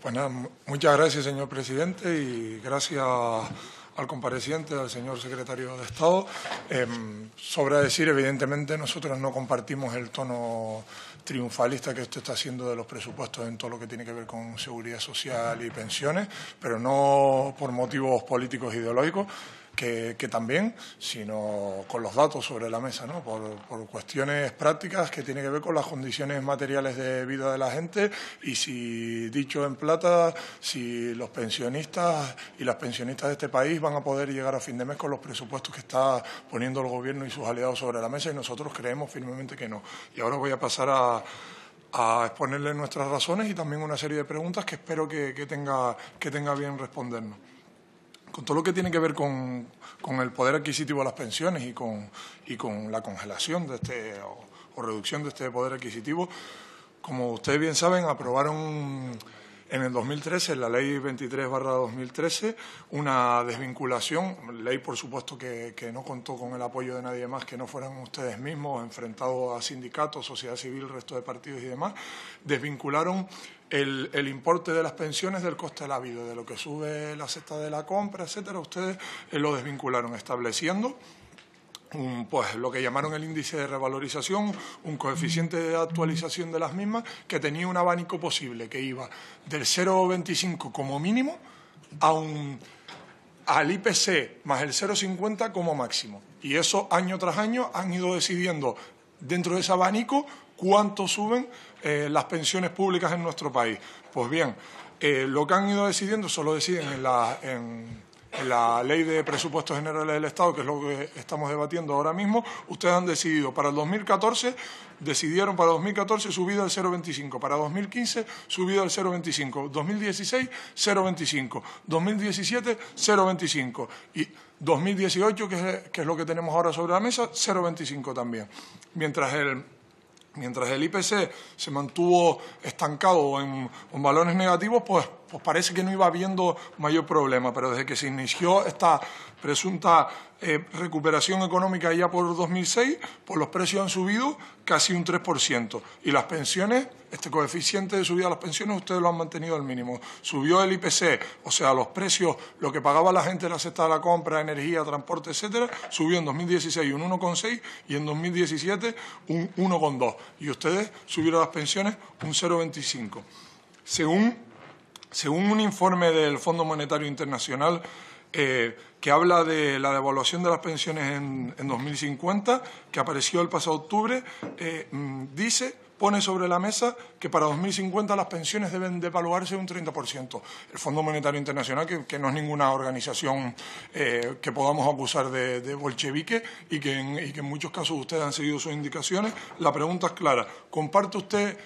Pues muchas gracias, señor presidente, y gracias al compareciente, al señor secretario de Estado. Em, sobra decir, evidentemente, nosotros no compartimos el tono triunfalista que usted está haciendo de los presupuestos en todo lo que tiene que ver con seguridad social y pensiones, pero no por motivos políticos e ideológicos, que, también, sino con los datos sobre la mesa, por, cuestiones prácticas que tiene que ver con las condiciones materiales de vida de la gente y si, dicho en plata, si los pensionistas y las pensionistas de este país van a poder llegar a fin de mes con los presupuestos que está poniendo el Gobierno y sus aliados sobre la mesa y nosotros creemos firmemente que no. Y ahora voy a pasar a a exponerle nuestras razones y también una serie de preguntas que espero que tenga, que tenga bien respondernos con todo lo que tiene que ver con, el poder adquisitivo de las pensiones y con, y con la congelación de este, o reducción de este poder adquisitivo, como ustedes bien saben, aprobaron en el 2013, la ley 23-2013, una desvinculación, ley por supuesto que, no contó con el apoyo de nadie más que no fueran ustedes mismos, enfrentados a sindicatos, sociedad civil, resto de partidos y demás, desvincularon el, el, importe de las pensiones del coste de la vida, de lo que sube la cesta de la compra, etcétera. Ustedes eh, lo desvincularon, estableciendo pues lo que llamaron el índice de revalorización, un coeficiente de actualización de las mismas que tenía un abanico posible que iba del 0,25 como mínimo a un, al IPC más el 0,50 como máximo. Y eso año tras año han ido decidiendo dentro de ese abanico cuánto suben eh, las pensiones públicas en nuestro país. Pues bien, eh, lo que han ido decidiendo solo deciden en, la, la ley de presupuestos generales del Estado, que es lo que estamos debatiendo ahora mismo, ustedes han decidido para el 2014, decidieron para 2014 subida al 0,25, para 2015 subida al 0,25, 2016 0,25, 2017 0,25 y 2018, que es, que es lo que tenemos ahora sobre la mesa, 0,25 también. Mientras el Mientras el IPC se mantuvo estancado en, en valores negativos, pues, pues, parece que no iba habiendo mayor problema. Pero desde que se inició esta presunta eh, recuperación económica ya por 2006, pues los precios han subido casi un 3%. Y las pensiones, este coeficiente de subida de las pensiones, ustedes lo han mantenido al mínimo. Subió el IPC, o sea, los precios, lo que pagaba la gente en la cesta de la compra, energía, transporte, etcétera, subió en 2016 un 1,6 y en 2017 un 1,2. Y ustedes subieron las pensiones un 0,25. Según, según un informe del Fondo Monetario Internacional, eh, que habla de la devaluación de las pensiones en, 2050, que apareció el pasado octubre, eh, mm, dice pone sobre la mesa que para 2050 las pensiones deben devaluarse un 30%. El Fondo Monetario Internacional, que, no es ninguna organización eh, que podamos acusar de, bolchevique y que, en, y que muchos casos ustedes han seguido sus indicaciones, la pregunta es clara. ¿Comparte usted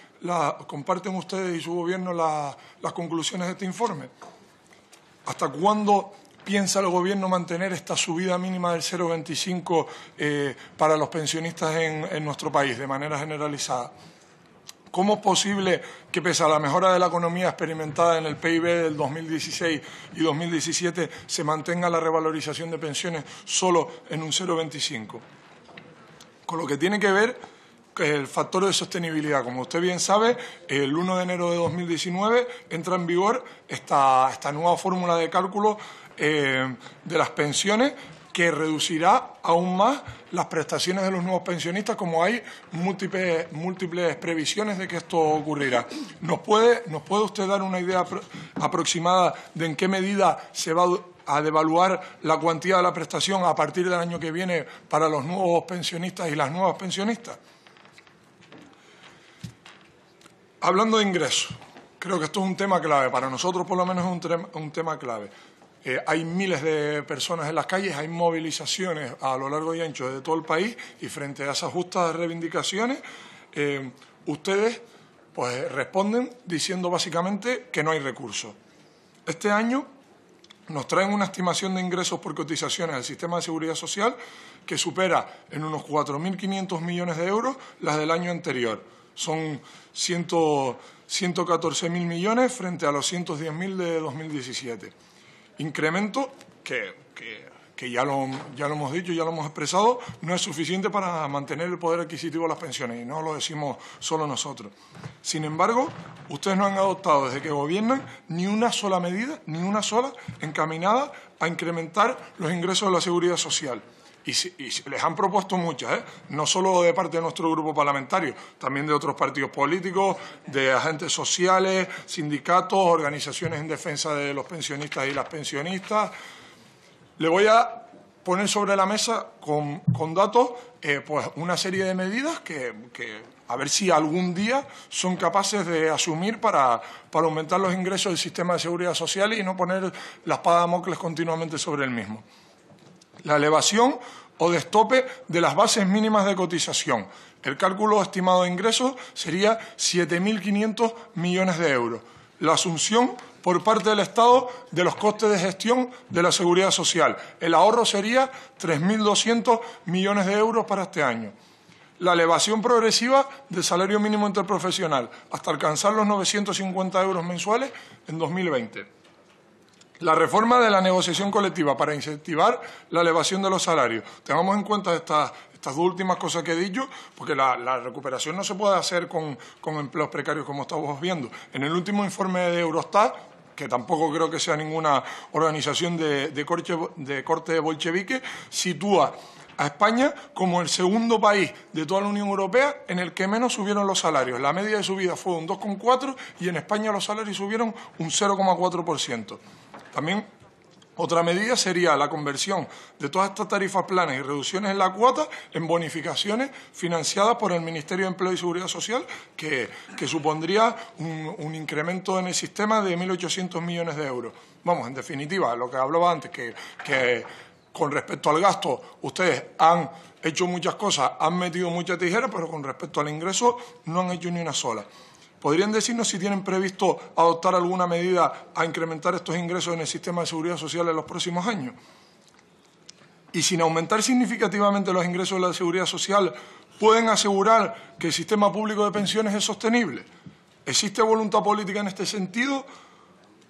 ¿Comparten ustedes y su gobierno las conclusiones de este informe? ¿Hasta cuándo piensa el gobierno mantener esta subida mínima del 0,25 eh, para los pensionistas en, nuestro país de manera generalizada? ¿Cómo es posible que pese a la mejora de la economía experimentada en el PIB del 2016 y 2017 se mantenga la revalorización de pensiones solo en un 0,25? Con lo que tiene que ver eh, el factor de sostenibilidad. Como usted bien sabe, el 1 de enero de 2019 entra en vigor esta nueva fórmula de cálculo eh, de las pensiones que reducirá aún más las prestaciones de los nuevos pensionistas, como hay múltiples, múltiples previsiones de que esto ocurrirá. ¿Nos puede, usted dar una idea aproximada de en qué medida se va a devaluar la cuantía de la prestación a partir del año que viene para los nuevos pensionistas y las nuevas pensionistas? Hablando de ingresos, creo que esto es un tema clave, para nosotros por lo menos es un, un tema clave eh, hay miles de personas en las calles, hay movilizaciones a lo largo y ancho de todo el país y frente a esas justas reivindicaciones, eh, ustedes pues responden diciendo básicamente que no hay recursos. Este año nos traen una estimación de ingresos por cotizaciones al sistema de seguridad social que supera en unos 4.500 millones de euros las del año anterior. Son 114.000 millones frente a los 110.000 de 2017 incremento que, ya, lo, ya lo hemos dicho, ya lo hemos expresado, no es suficiente para mantener el poder adquisitivo de las pensiones y no lo decimos solo nosotros. Sin embargo, ustedes no han adoptado desde que gobiernan ni una sola medida, ni una sola encaminada a incrementar los ingresos de la seguridad social y, y, les han propuesto muchas, ¿eh? no solo de parte de nuestro grupo parlamentario, también de otros partidos políticos, de agentes sociales, sindicatos, organizaciones en defensa de los pensionistas y las pensionistas. Le voy a poner sobre la mesa con, datos eh, pues una serie de medidas que, a ver si algún día son capaces de asumir para, para aumentar los ingresos del sistema de seguridad social y no poner la espada de Mocles continuamente sobre el mismo la elevación o destope de las bases mínimas de cotización. El cálculo estimado de ingresos sería 7.500 millones de euros. La asunción por parte del Estado de los costes de gestión de la seguridad social. El ahorro sería 3.200 millones de euros para este año la elevación progresiva del salario mínimo interprofesional hasta alcanzar los 950 euros mensuales en 2020. La reforma de la negociación colectiva para incentivar la elevación de los salarios. Tengamos en cuenta estas, estas dos últimas cosas que he dicho, porque la, recuperación no se puede hacer con, empleos precarios como estamos viendo. En el último informe de Eurostat, que tampoco creo que sea ninguna organización de, de, corte, de corte bolchevique, sitúa a España como el segundo país de toda la Unión Europea en el que menos subieron los salarios. La media de subida fue un 2,4 y en España los salarios subieron un 0,4%. También otra medida sería la conversión de todas estas tarifas planas y reducciones en la cuota en bonificaciones financiadas por el Ministerio de Empleo y Seguridad Social, que, supondría un, incremento en el sistema de 1.800 millones de euros. Vamos, en definitiva, lo que hablaba antes, que, que con respecto al gasto ustedes han hecho muchas cosas, han metido muchas tijeras, pero con respecto al ingreso no han hecho ni una sola. ¿Podrían decirnos si tienen previsto adoptar alguna medida a incrementar estos ingresos en el sistema de seguridad social en los próximos años? Y sin aumentar significativamente los ingresos de la seguridad social, ¿pueden asegurar que el sistema público de pensiones es sostenible? ¿Existe voluntad política en este sentido?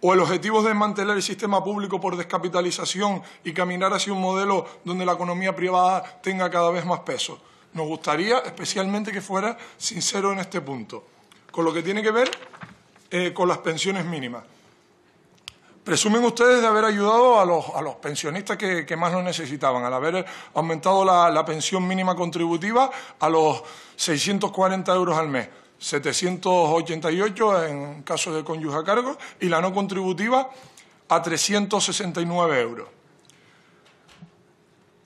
o el objetivo es desmantelar el sistema público por descapitalización y caminar hacia un modelo donde la economía privada tenga cada vez más peso. Nos gustaría especialmente que fuera sincero en este punto con lo que tiene que ver eh, con las pensiones mínimas. Presumen ustedes de haber ayudado a los, pensionistas que, más lo necesitaban, al haber aumentado la, la pensión mínima contributiva a los 640 euros al mes. 788 en caso de cónyuge a cargo y la no contributiva a 369 euros.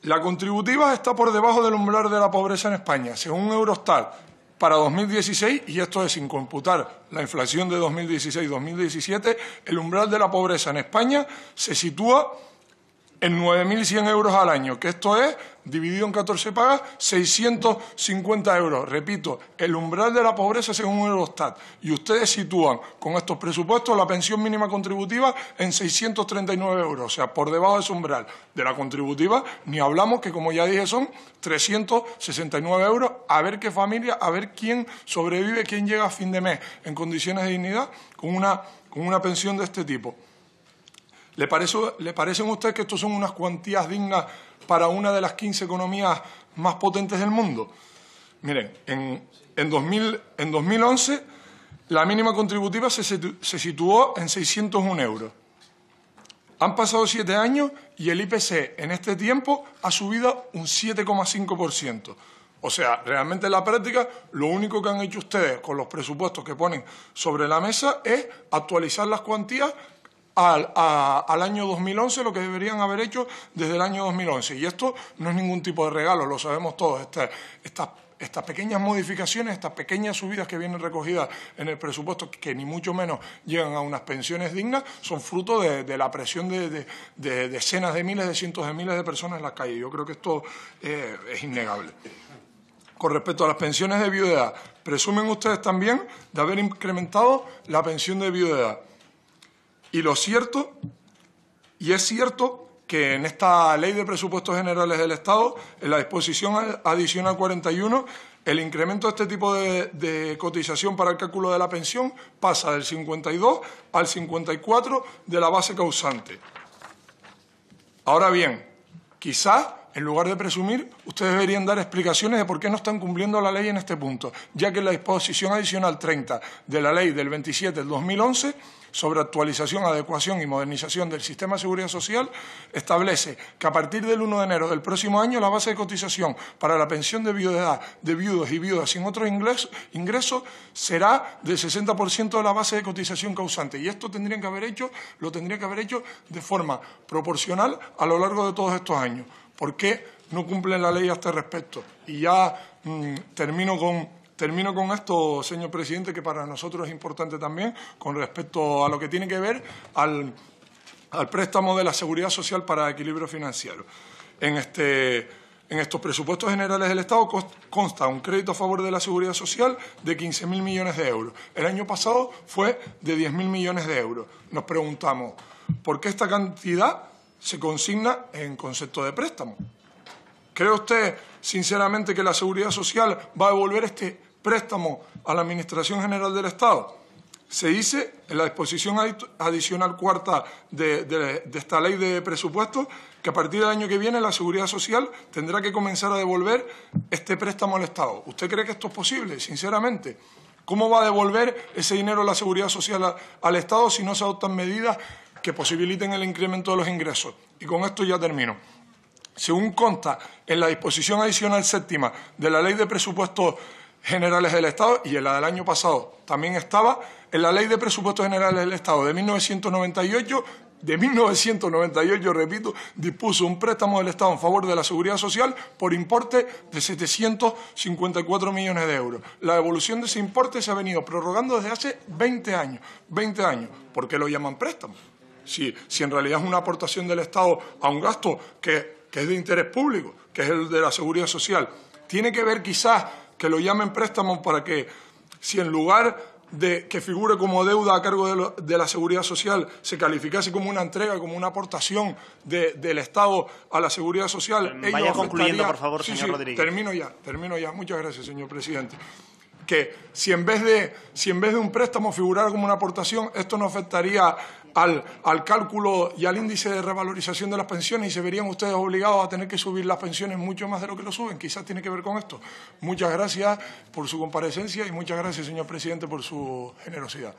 La contributiva está por debajo del umbral de la pobreza en España. Según Eurostat, para 2016, y esto es sin computar la inflación de 2016-2017, el umbral de la pobreza en España se sitúa en 9.100 euros al año, que esto es dividido en 14 pagas, 650 euros. Repito, el umbral de la pobreza según Eurostat. Y ustedes sitúan con estos presupuestos la pensión mínima contributiva en 639 euros, o sea, por debajo de ese umbral. De la contributiva ni hablamos, que como ya dije son 369 euros. A ver qué familia, a ver quién sobrevive, quién llega a fin de mes en condiciones de dignidad con una, pensión de este tipo. ¿Le, parece, parecen a ustedes que estos son unas cuantías dignas para una de las 15 economías más potentes del mundo. Miren, en, 2011 la mínima contributiva se, se situó en 601 euros. Han pasado siete años y el IPC en este tiempo ha subido un 7,5%. O sea, realmente en la práctica lo único que han hecho ustedes con los presupuestos que ponen sobre la mesa es actualizar las cuantías al, al año 2011 lo que deberían haber hecho desde el año 2011. Y esto no es ningún tipo de regalo, lo sabemos todos. Estas pequeñas modificaciones, estas pequeñas subidas que vienen recogidas en el presupuesto, que ni mucho menos llegan a unas pensiones dignas, son fruto de, la presión de, decenas de miles, de cientos de miles de personas en las calles. Yo creo que esto eh, es innegable. Con respecto a las pensiones de viudedad, presumen ustedes también de haber incrementado la pensión de viudedad. Y lo cierto, y es cierto que en esta ley de presupuestos generales del Estado, en la disposición adicional 41, el incremento de este tipo de, de, cotización para el cálculo de la pensión pasa del 52 al 54 de la base causante. Ahora bien, quizás en lugar de presumir, ustedes deberían dar explicaciones de por qué no están cumpliendo la ley en este punto, ya que la disposición adicional 30 de la ley del 27 del 2011 sobre actualización, adecuación y modernización del sistema de seguridad social establece que a partir del 1 de enero del próximo año la base de cotización para la pensión de viudedad de viudos y viudas sin otros ingresos ingreso será del 60% de la base de cotización causante. Y esto tendrían que haber hecho, lo tendrían que haber hecho de forma proporcional a lo largo de todos estos años. ¿Por qué no cumplen la ley a este respecto? Y ya mm, termino con esto, señor presidente, que para nosotros es importante también con respecto a lo que tiene que ver al, préstamo de la seguridad social para equilibrio financiero. En, este, en estos presupuestos generales del Estado consta un crédito a favor de la seguridad social de 15.000 millones de euros. El año pasado fue de 10.000 millones de euros. Nos preguntamos, ¿por qué esta cantidad se consigna en concepto de préstamo. ¿Cree usted sinceramente que la Seguridad Social va a devolver este préstamo a la Administración General del Estado? Se dice en la disposición adicional cuarta de, esta ley de presupuestos que a partir del año que viene la Seguridad Social tendrá que comenzar a devolver este préstamo al Estado. ¿Usted cree que esto es posible, sinceramente? ¿Cómo va a devolver ese dinero la Seguridad Social al Estado si no se adoptan medidas que posibiliten el incremento de los ingresos. Y con esto ya termino. Según consta en la disposición adicional séptima de la Ley de Presupuestos Generales del Estado y en la del año pasado también estaba, en la Ley de Presupuestos Generales del Estado de 1998 de 1998, repito, dispuso un préstamo del Estado en favor de la seguridad social por importe de 754 millones de euros. La devolución de ese importe se ha venido prorrogando desde hace 20 años. 20 años. ¿Por qué lo llaman préstamo? si, en realidad es una aportación del Estado a un gasto que, es de interés público, que es el de la seguridad social. Tiene que ver quizás que lo llamen préstamo para que si en lugar de que figure como deuda a cargo de, la seguridad social se calificase como una entrega, como una aportación del Estado a la seguridad social. Vaya concluyendo, por favor, señor Rodríguez. Termino ya, termino ya. Muchas gracias, señor presidente que si en vez de, si en vez de un préstamo figurara como una aportación, esto no afectaría al, al, cálculo y al índice de revalorización de las pensiones y se verían ustedes obligados a tener que subir las pensiones mucho más de lo que lo suben. Quizás tiene que ver con esto. Muchas gracias por su comparecencia y muchas gracias, señor presidente, por su generosidad.